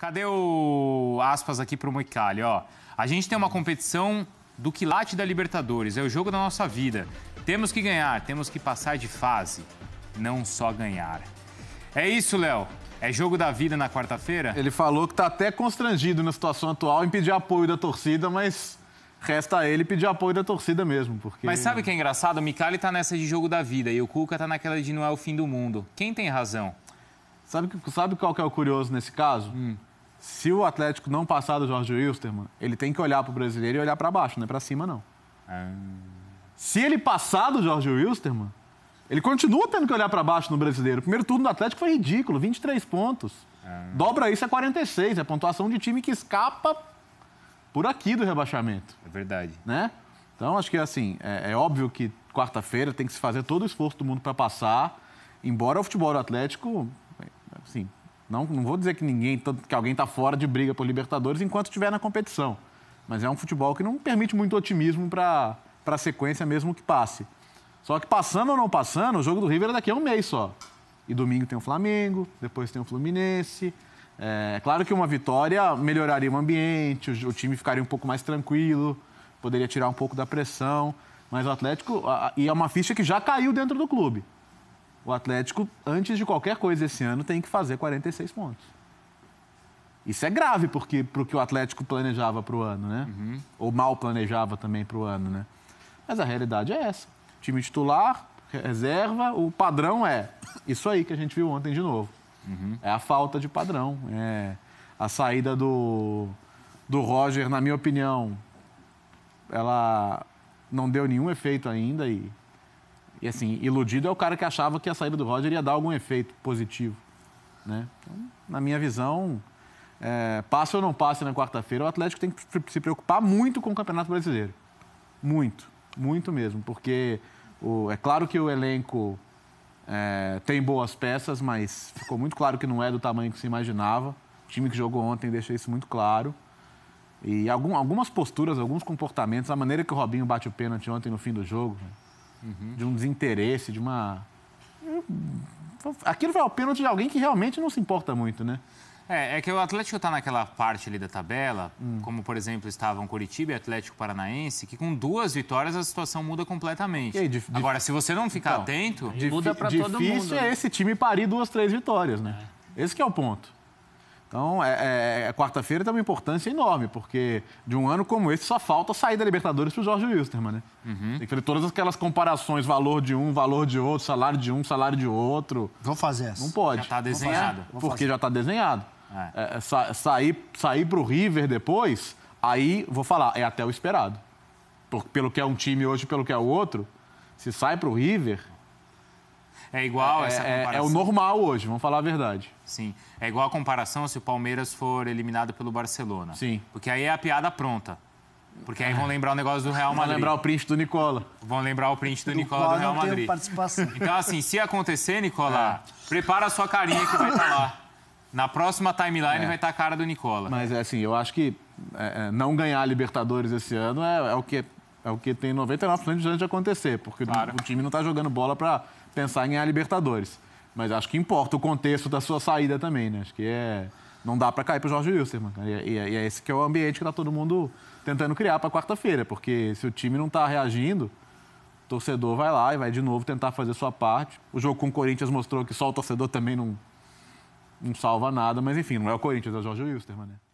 Cadê o aspas aqui pro Moicali, ó? A gente tem uma competição do quilate da Libertadores, é o jogo da nossa vida. Temos que ganhar, temos que passar de fase, não só ganhar. É isso, Léo. É jogo da vida na quarta-feira? Ele falou que tá até constrangido na situação atual em pedir apoio da torcida, mas resta a ele pedir apoio da torcida mesmo, porque... Mas sabe o que é engraçado? O Micali tá nessa de jogo da vida e o Cuca tá naquela de não é o fim do mundo. Quem tem razão? Sabe, sabe qual que é o curioso nesse caso? Hum se o Atlético não passar do Jorge Wilstermann, ele tem que olhar para o brasileiro e olhar para baixo, não é para cima, não. Se ele passar do Jorge Wilstermann, ele continua tendo que olhar para baixo no brasileiro. O primeiro turno do Atlético foi ridículo, 23 pontos. Dobra isso a é 46, é a pontuação de time que escapa por aqui do rebaixamento. É verdade. Né? Então, acho que assim, é, é óbvio que quarta-feira tem que se fazer todo o esforço do mundo para passar, embora o futebol do Atlético, assim, não, não vou dizer que ninguém, que alguém está fora de briga por Libertadores enquanto estiver na competição. Mas é um futebol que não permite muito otimismo para a sequência mesmo que passe. Só que passando ou não passando, o jogo do River é daqui a um mês só. E domingo tem o Flamengo, depois tem o Fluminense. É, é claro que uma vitória melhoraria o ambiente, o, o time ficaria um pouco mais tranquilo, poderia tirar um pouco da pressão. Mas o Atlético. A, e é uma ficha que já caiu dentro do clube. O Atlético, antes de qualquer coisa esse ano, tem que fazer 46 pontos. Isso é grave porque o que o Atlético planejava para o ano, né? Uhum. Ou mal planejava também para o ano, né? Mas a realidade é essa. Time titular, reserva, o padrão é isso aí que a gente viu ontem de novo. Uhum. É a falta de padrão. É a saída do, do Roger, na minha opinião, ela não deu nenhum efeito ainda e e assim, iludido é o cara que achava que a saída do Roger ia dar algum efeito positivo. Né? Então, na minha visão, é, passe ou não passe na quarta-feira, o Atlético tem que se preocupar muito com o Campeonato Brasileiro. Muito, muito mesmo. Porque o, é claro que o elenco é, tem boas peças, mas ficou muito claro que não é do tamanho que se imaginava. O time que jogou ontem deixa isso muito claro. E algum, algumas posturas, alguns comportamentos, a maneira que o Robinho bate o pênalti ontem no fim do jogo, né? uhum. de um desinteresse, de uma. Aquilo foi o pênalti de alguém que realmente não se importa muito, né? É, é que o Atlético está naquela parte ali da tabela, hum. como por exemplo estavam Curitiba e Atlético Paranaense, que com duas vitórias a situação muda completamente. Aí, dif... Agora, se você não ficar então, atento, muda para todo mundo. Difícil é esse time parir duas, três vitórias, né? É. Esse é o ponto. Então, é, é, é quarta-feira tem uma importância enorme, porque de um ano como esse só falta sair da Libertadores para o Jorge Wilstermann, né? Uhum. Tem que fazer todas aquelas comparações, valor de um, valor de outro, salário de um, salário de outro. Vão fazer essa. Não pode. Já está desenhado. Porque já está desenhado. É. é. É, sa sair sair para o River depois, aí, vou falar, é até o esperado. Por, pelo que é um time hoje, pelo que é o outro, se sai para o River, é igual é, essa comparação. É, é o normal hoje, vamos falar a verdade. Sim. É igual a comparação se o Palmeiras for eliminado pelo Barcelona. Sim. Porque aí é a piada pronta. Porque aí vão é. lembrar o negócio do Real Madrid. Vão lembrar o print do Nicola. Vão lembrar o print do, do Nicola do Real Madrid. Participação. Então, assim, se acontecer, Nicola, é. prepara a sua carinha que vai estar tá lá. Na próxima timeline é. vai estar tá a cara do Nicola. Mas, assim, eu acho que é, não ganhar a Libertadores esse ano é, é o que é o que tem 99% de chance de acontecer, porque claro. o time não está jogando bola para pensar em ganhar Libertadores. Mas acho que importa o contexto da sua saída também, né? Acho que é... não dá para cair para o Jorge Wilstermann. E, é, e, é, e, é esse que é o ambiente que está todo mundo tentando criar para quarta-feira, porque se o time não está reagindo, o torcedor vai lá e vai de novo tentar fazer sua parte. O jogo com o Corinthians mostrou que só o torcedor também não, não salva nada, mas enfim, não é o Corinthians, é o Jorge Wilstermann, né?